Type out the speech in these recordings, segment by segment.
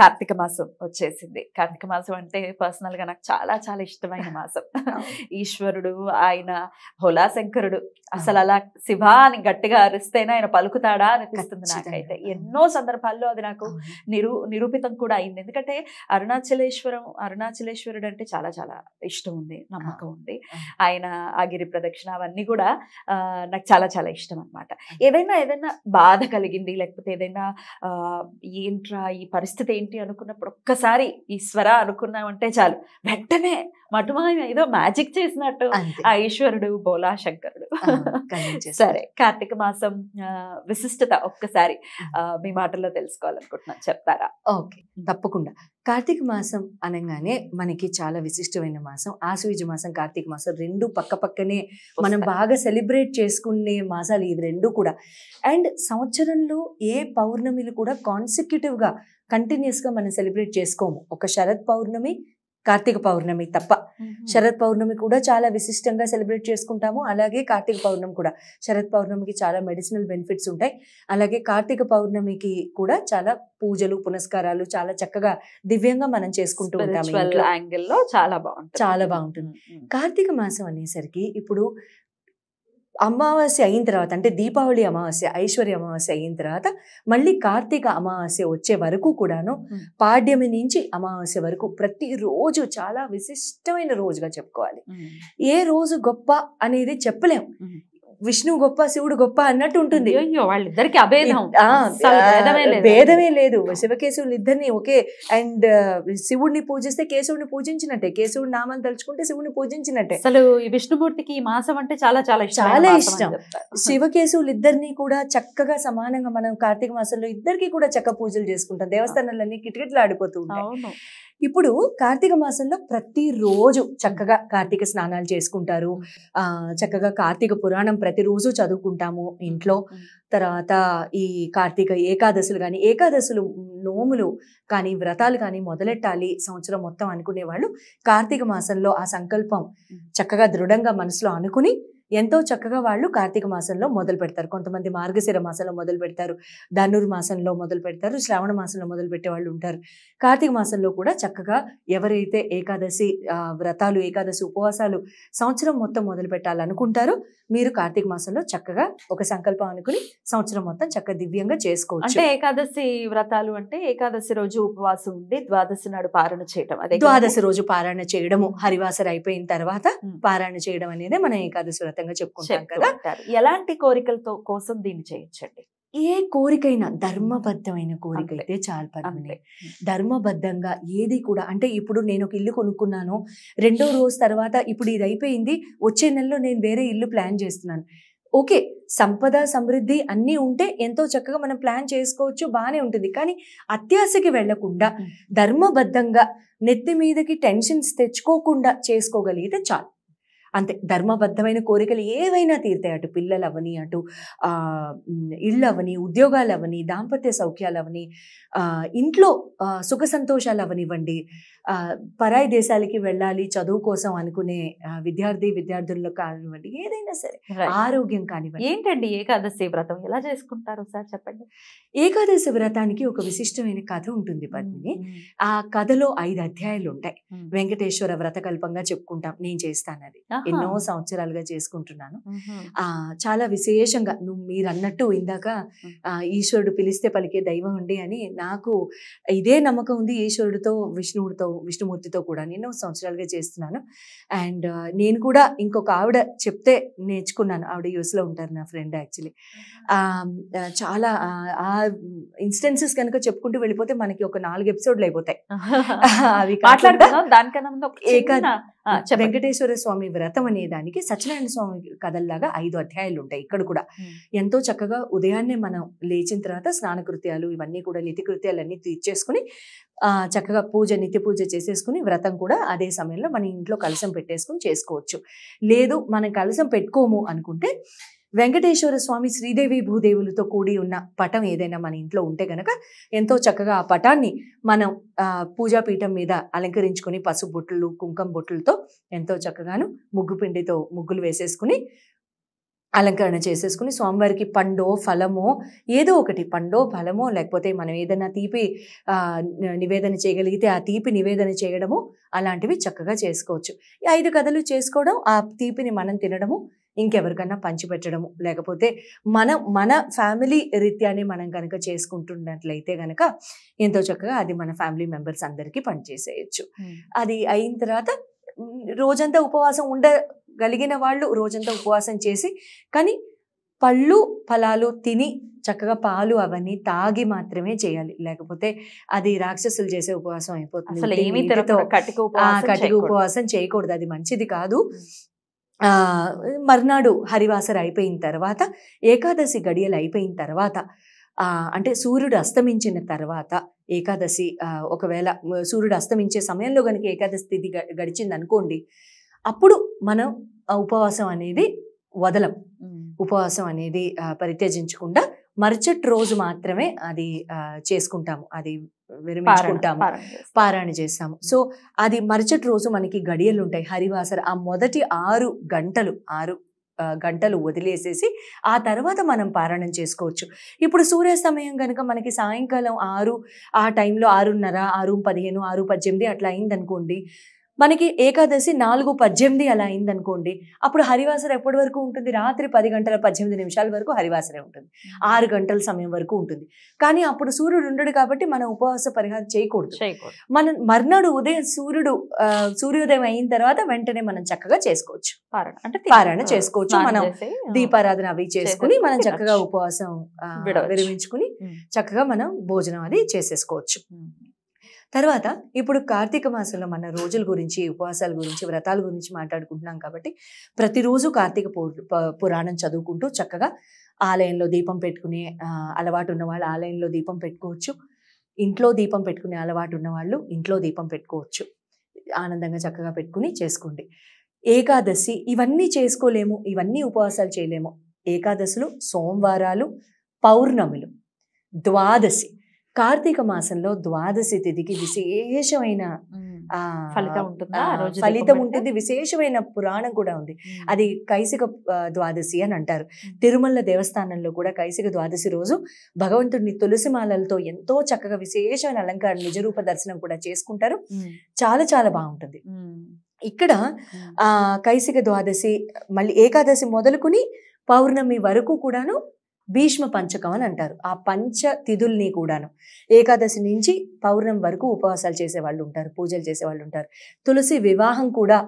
కార్తీక మాసం వచ్చేసింది కార్తీక మాసం అంటే పర్సనల్గా నాకు చాలా చాలా ఇష్టమైన మాసం ఈశ్వరుడు ఆయన హోలాశంకరుడు అసలు అలా శివ అని గట్టిగా అరిస్తేనే ఆయన పలుకుతాడా అనిపిస్తుంది నాకైతే ఎన్నో సందర్భాల్లో అది నాకు నిరూ నిరూపితం కూడా అయింది ఎందుకంటే అరుణాచలేశ్వరం అరుణాచలేశ్వరుడు అంటే చాలా చాలా ఇష్టం ఉంది నమ్మకం ఉంది ఆయన ఆ గిరి ప్రదక్షిణ అవన్నీ కూడా నాకు చాలా చాలా ఇష్టం అనమాట ఏదైనా ఏదైనా బాధ కలిగింది లేకపోతే ఏదైనా ఏంట్రా ఈ పరిస్థితి ఏంటి అనుకున్నప్పుడు ఒక్కసారి ఈశ్వర అనుకున్నామంటే చాలు వెంటనే మటుమా ఏదో మ్యాజిక్ చేసినట్టు ఆ ఈశ్వరుడు బోలా శంకరుడు సరే కార్తీక మాసం విశిష్టత ఒక్కసారి మీ మాటల్లో తెలుసుకోవాలనుకుంటున్నాను చెప్తారా ఓకే తప్పకుండా కార్తీక మాసం అనగానే మనకి చాలా విశిష్టమైన మాసం ఆశ్వీజ మాసం కార్తీక మాసం రెండు పక్క పక్కనే మనం బాగా సెలబ్రేట్ చేసుకునే మాసాలు ఇవి రెండు కూడా అండ్ సంవత్సరంలో ఏ పౌర్ణమిలు కూడా కాన్సిక్యూటివ్గా కంటిన్యూస్గా మనం సెలబ్రేట్ చేసుకోము ఒక శరత్ పౌర్ణమి కార్తీక పౌర్ణమి తప్ప శరత్ పౌర్ణమి కూడా చాలా విశిష్టంగా సెలబ్రేట్ చేసుకుంటాము అలాగే కార్తీక పౌర్ణమి కూడా శరద్ పౌర్ణమికి చాలా మెడిసినల్ బెనిఫిట్స్ ఉంటాయి అలాగే కార్తీక పౌర్ణమికి కూడా చాలా పూజలు పునస్కారాలు చాలా చక్కగా దివ్యంగా మనం చేసుకుంటూ ఉంటాము చాలా బాగుంటుంది చాలా బాగుంటుంది కార్తీక మాసం అనేసరికి ఇప్పుడు అమావాస్య అయిన తర్వాత అంటే దీపావళి అమావాస్య ఐశ్వర్య అమావాస్య అయిన తర్వాత మళ్ళీ కార్తీక అమావాస్య వచ్చే వరకు కూడాను పాడ్యమి నుంచి అమావాస్య వరకు ప్రతిరోజు చాలా విశిష్టమైన రోజుగా చెప్పుకోవాలి ఏ రోజు గొప్ప అనేది చెప్పలేం విష్ణువు గొప్ప శివుడు గొప్ప అన్నట్టు ఉంటుంది అయ్యో వాళ్ళిద్దరికి అభేదం భేదమే లేదు శివకేశవులు ఇద్దరిని ఒకే అండ్ శివుడిని పూజిస్తే కేశవుని పూజించినట్టే కేశవుడి నామాలు తలుచుకుంటే శివుడిని పూజించినట్టే అసలు విష్ణుమూర్తికి ఈ మాసం అంటే చాలా చాలా చాలా ఇష్టం శివకేశవులు ఇద్దరిని కూడా చక్కగా సమానంగా మనం కార్తీక మాసంలో ఇద్దరికి కూడా చక్క పూజలు చేసుకుంటాం దేవస్థానాలన్నీ కిటకిటలు ఆడిపోతూ ఉంటాయి ఇప్పుడు కార్తీక మాసంలో ప్రతిరోజు చక్కగా కార్తీక స్నానాలు చేసుకుంటారు చక్కగా కార్తీక పురాణం ప్రతిరోజు చదువుకుంటాము ఇంట్లో తర్వాత ఈ కార్తీక ఏకాదశులు కానీ ఏకాదశులు నోములు కానీ వ్రతాలు కానీ మొదలెట్టాలి సంవత్సరం మొత్తం అనుకునేవాళ్ళు కార్తీక మాసంలో ఆ సంకల్పం చక్కగా దృఢంగా మనసులో అనుకుని ఎంతో చక్కగా వాళ్ళు కార్తీక మాసంలో మొదలు పెడతారు కొంతమంది మార్గశిర మాసంలో మొదలు పెడతారు ధనుర్ మాసంలో మొదలు పెడతారు శ్రావణ మాసంలో మొదలు పెట్టే వాళ్ళు ఉంటారు కార్తీక మాసంలో కూడా చక్కగా ఎవరైతే ఏకాదశి వ్రతాలు ఏకాదశి ఉపవాసాలు సంవత్సరం మొత్తం మొదలు పెట్టాలనుకుంటారో మీరు కార్తీక మాసంలో చక్కగా ఒక సంకల్పం అనుకుని సంవత్సరం మొత్తం చక్కగా దివ్యంగా చేసుకోవచ్చు అంటే ఏకాదశి వ్రతాలు అంటే ఏకాదశి రోజు ఉపవాసం ఉండి ద్వాదశి నాడు పారణ చేయడం అదే ద్వాదశి రోజు పారాయణ చేయడము హరివాసర అయిపోయిన తర్వాత పారాయణ చేయడం అనేది మన ఏకాదశి వ్రతం అర్థంగా చెప్పుకుంటాం కదా ఎలాంటి కోరికలతో కోసం దీన్ని చేయొచ్చండి ఏ కోరికైనా ధర్మబద్ధమైన కోరిక అయితే చాలా పర్వాలేదు ధర్మబద్ధంగా ఏది కూడా అంటే ఇప్పుడు నేను ఒక ఇల్లు కొనుక్కున్నాను రెండో రోజు తర్వాత ఇప్పుడు ఇది అయిపోయింది వచ్చే నెలలో నేను వేరే ఇల్లు ప్లాన్ చేస్తున్నాను ఓకే సంపద సమృద్ధి అన్నీ ఉంటే ఎంతో చక్కగా మనం ప్లాన్ చేసుకోవచ్చు బాగానే ఉంటుంది కానీ అత్యాశకి వెళ్లకుండా ధర్మబద్ధంగా నెత్తి మీదకి టెన్షన్స్ తెచ్చుకోకుండా చేసుకోగలిగితే చాలు అంతే ధర్మబద్ధమైన కోరికలు ఏవైనా తీరుతాయి అటు పిల్లలు అవని అటు ఇళ్ళు అవని ఉద్యోగాలు అవని దాంపత్య సౌఖ్యాలు అవని ఇంట్లో సుఖ సంతోషాలు అవనివ్వండి పరాయి దేశాలకి వెళ్ళాలి చదువు కోసం అనుకునే విద్యార్థి విద్యార్థుల్లో కానివ్వండి ఏదైనా సరే ఆరోగ్యం కానివ్వండి ఏంటండి ఏకాదశి వ్రతం ఎలా చేసుకుంటారు సార్ చెప్పండి ఏకాదశి వ్రతానికి ఒక విశిష్టమైన కథ ఉంటుంది పద్మిని ఆ కథలో ఐదు అధ్యాయాలు ఉంటాయి వెంకటేశ్వర వ్రతకల్పంగా చెప్పుకుంటాం నేను చేస్తానది ఎన్నో సంవత్సరాలుగా చేసుకుంటున్నాను ఆ చాలా విశేషంగా నువ్వు మీరు అన్నట్టు ఇందాక ఈశ్వరుడు పిలిస్తే పలికే దైవం ఉండి అని నాకు ఇదే నమ్మకం ఉంది ఈశ్వరుడితో విష్ణువుడితో విష్ణుమూర్తితో కూడా నేను సంవత్సరాలుగా చేస్తున్నాను అండ్ నేను కూడా ఇంకొక ఆవిడ చెప్తే నేర్చుకున్నాను ఆవిడ లో ఉంటారు నా ఫ్రెండ్ యాక్చువల్లీ చాలా ఆ ఇన్స్టెన్సెస్ కనుక చెప్పుకుంటూ వెళ్ళిపోతే మనకి ఒక నాలుగు ఎపిసోడ్లు అయిపోతాయి అవి మాట్లాడుతున్నాం దానికన్నా వెంకటేశ్వర స్వామి వ్రత భారతం అనే దానికి సత్యనారాయణ స్వామి కథల్లాగా ఐదు అధ్యాయాలు ఉంటాయి ఇక్కడ కూడా ఎంతో చక్కగా ఉదయాన్నే మనం లేచిన తర్వాత స్నాన కృత్యాలు ఇవన్నీ కూడా నితి కృత్యాలు అన్ని తీర్చేసుకుని చక్కగా పూజ నిత్య పూజ చేసేసుకుని వ్రతం కూడా అదే సమయంలో మన ఇంట్లో కలసం పెట్టేసుకుని చేసుకోవచ్చు లేదు మనం కలసం పెట్టుకోము అనుకుంటే వెంకటేశ్వర స్వామి శ్రీదేవి భూదేవులతో కూడి ఉన్న పటం ఏదైనా మన ఇంట్లో ఉంటే గనక ఎంతో చక్కగా ఆ పటాన్ని మనం పూజాపీఠం మీద అలంకరించుకుని పసుపు బొట్లు కుంకం బొట్లతో ఎంతో చక్కగాను ముగ్గు పిండితో ముగ్గులు వేసేసుకుని అలంకరణ చేసేసుకుని స్వామివారికి పండో ఫలమో ఏదో ఒకటి పండో ఫలమో లేకపోతే మనం ఏదైనా తీపి నివేదన చేయగలిగితే ఆ తీపి నివేదన చేయడము అలాంటివి చక్కగా చేసుకోవచ్చు ఐదు కథలు చేసుకోవడం ఆ తీపిని మనం తినడము ఇంకెవరికన్నా పంచిపెట్టడము లేకపోతే మన మన ఫ్యామిలీ రీత్యానే మనం కనుక చేసుకుంటున్నట్లయితే కనుక ఎంతో చక్కగా అది మన ఫ్యామిలీ మెంబర్స్ అందరికీ పనిచేసేయచ్చు అది అయిన తర్వాత రోజంతా ఉపవాసం ఉండగలిగిన వాళ్ళు రోజంతా ఉపవాసం చేసి కానీ పళ్ళు ఫలాలు తిని చక్కగా పాలు అవన్నీ తాగి మాత్రమే చేయాలి లేకపోతే అది రాక్షసులు చేసే ఉపవాసం అయిపోతుంది కటిక ఉపవాసం చేయకూడదు అది మంచిది కాదు మర్నాడు హరివాసర అయిపోయిన తర్వాత ఏకాదశి గడియలు అయిపోయిన తర్వాత అంటే సూర్యుడు అస్తమించిన తర్వాత ఏకాదశి ఒకవేళ సూర్యుడు అస్తమించే సమయంలో కనుక ఏకాదశి తిథి గడిచింది అనుకోండి అప్పుడు మనం ఉపవాసం అనేది వదలం ఉపవాసం అనేది పరిత్యజించకుండా మరుసటి రోజు మాత్రమే అది చేసుకుంటాము అది విరమించుకుంటాము పారాయణ చేస్తాము సో అది మరుసటి రోజు మనకి గడియలు ఉంటాయి హరివాసర ఆ మొదటి ఆరు గంటలు ఆరు గంటలు వదిలేసేసి ఆ తర్వాత మనం పారాయణం చేసుకోవచ్చు ఇప్పుడు సమయం కనుక మనకి సాయంకాలం ఆరు ఆ టైంలో ఆరున్నర ఆరు పదిహేను ఆరు పద్దెనిమిది అట్లా అయిందనుకోండి మనకి ఏకాదశి నాలుగు పద్దెనిమిది అలా అయిందనుకోండి అప్పుడు హరివాసర ఎప్పటి వరకు ఉంటుంది రాత్రి పది గంటల పద్దెనిమిది నిమిషాల వరకు హరివాసరే ఉంటుంది ఆరు గంటల సమయం వరకు ఉంటుంది కానీ అప్పుడు సూర్యుడు ఉండడు కాబట్టి మనం ఉపవాస పరిహారం చేయకూడదు మనం మర్నాడు ఉదయం సూర్యుడు సూర్యోదయం అయిన తర్వాత వెంటనే మనం చక్కగా చేసుకోవచ్చు అంటే పారాయణ చేసుకోవచ్చు మనం దీపారాధన అవి చేసుకుని మనం చక్కగా ఉపవాసం విరమించుకుని చక్కగా మనం భోజనం అది చేసేసుకోవచ్చు తర్వాత ఇప్పుడు కార్తీక మాసంలో మన రోజుల గురించి ఉపవాసాల గురించి వ్రతాల గురించి మాట్లాడుకుంటున్నాం కాబట్టి ప్రతిరోజు కార్తీక పురాణం చదువుకుంటూ చక్కగా ఆలయంలో దీపం పెట్టుకునే అలవాటు ఉన్న వాళ్ళు ఆలయంలో దీపం పెట్టుకోవచ్చు ఇంట్లో దీపం పెట్టుకునే అలవాటు ఉన్న వాళ్ళు ఇంట్లో దీపం పెట్టుకోవచ్చు ఆనందంగా చక్కగా పెట్టుకుని చేసుకోండి ఏకాదశి ఇవన్నీ చేసుకోలేము ఇవన్నీ ఉపవాసాలు చేయలేము ఏకాదశులు సోమవారాలు పౌర్ణములు ద్వాదశి కార్తీక మాసంలో ద్వాదశి తిథికి విశేషమైన ఫలితం ఉంటుంది ఫలితం ఉంటుంది విశేషమైన పురాణం కూడా ఉంది అది కైసిక ద్వాదశి అని అంటారు తిరుమల దేవస్థానంలో కూడా కైసిక ద్వాదశి రోజు భగవంతుడిని తులసి మాలలతో ఎంతో చక్కగా విశేషమైన అలంకారం నిజరూప దర్శనం కూడా చేసుకుంటారు చాలా చాలా బాగుంటుంది ఇక్కడ ఆ కైసిక ద్వాదశి మళ్ళీ ఏకాదశి మొదలుకుని పౌర్ణమి వరకు కూడాను భీష్మ పంచకం అని అంటారు ఆ పంచ తిథుల్ని కూడాను ఏకాదశి నుంచి పౌర్ణం వరకు ఉపవాసాలు చేసేవాళ్ళు ఉంటారు పూజలు చేసేవాళ్ళు ఉంటారు తులసి వివాహం కూడా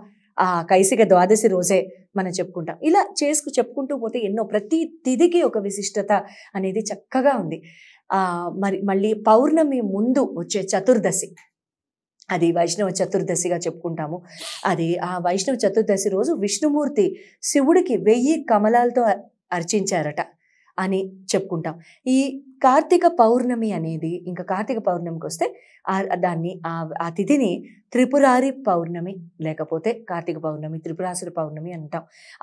ఆ కైసిక ద్వాదశి రోజే మనం చెప్పుకుంటాం ఇలా చేసుకు చెప్పుకుంటూ పోతే ఎన్నో ప్రతి తిథికి ఒక విశిష్టత అనేది చక్కగా ఉంది మరి మళ్ళీ పౌర్ణమి ముందు వచ్చే చతుర్దశి అది వైష్ణవ చతుర్దశిగా చెప్పుకుంటాము అది ఆ వైష్ణవ చతుర్దశి రోజు విష్ణుమూర్తి శివుడికి వెయ్యి కమలాలతో అర్చించారట అని చెప్పుకుంటాం ఈ కార్తీక పౌర్ణమి అనేది ఇంకా కార్తీక పౌర్ణమికి వస్తే దాన్ని ఆ తిథిని త్రిపురారి పౌర్ణమి లేకపోతే కార్తీక పౌర్ణమి త్రిపురాసుర పౌర్ణమి అంటాం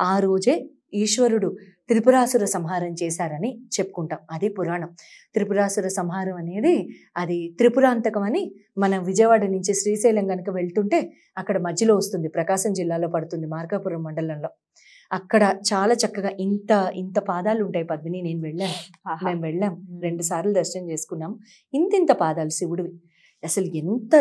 ఆ రోజే ఈశ్వరుడు త్రిపురాసుర సంహారం చేశారని చెప్పుకుంటాం అది పురాణం త్రిపురాసుర సంహారం అనేది అది త్రిపురాంతకం అని మనం విజయవాడ నుంచి శ్రీశైలం కనుక వెళ్తుంటే అక్కడ మధ్యలో వస్తుంది ప్రకాశం జిల్లాలో పడుతుంది మార్కాపురం మండలంలో అక్కడ చాలా చక్కగా ఇంత ఇంత పాదాలు ఉంటాయి పద్మిని నేను వెళ్ళాను మేము వెళ్ళాం రెండు సార్లు దర్శనం చేసుకున్నాం ఇంత ఇంత పాదాలు శివుడివి అసలు ఎంత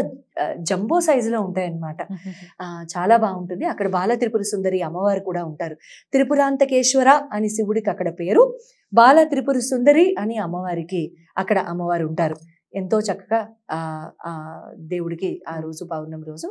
జంబో సైజులో ఉంటాయన్నమాట చాలా బాగుంటుంది అక్కడ బాల త్రిపుర సుందరి అమ్మవారు కూడా ఉంటారు త్రిపురాంతకేశ్వర అని శివుడికి అక్కడ పేరు బాల త్రిపుర సుందరి అని అమ్మవారికి అక్కడ అమ్మవారు ఉంటారు ఎంతో చక్కగా దేవుడికి ఆ రోజు పౌర్ణమి రోజు